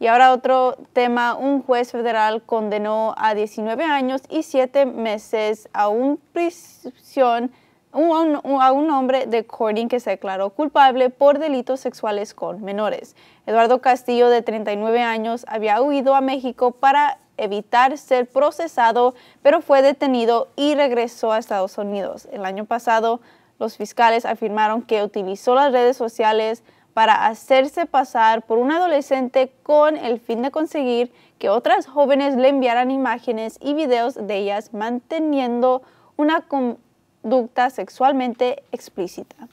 Y ahora otro tema, un juez federal condenó a 19 años y 7 meses a un prisión a un hombre de Corning que se declaró culpable por delitos sexuales con menores. Eduardo Castillo, de 39 años, había huido a México para evitar ser procesado, pero fue detenido y regresó a Estados Unidos. El año pasado, los fiscales afirmaron que utilizó las redes sociales para hacerse pasar por un adolescente con el fin de conseguir que otras jóvenes le enviaran imágenes y videos de ellas manteniendo una conducta sexualmente explícita.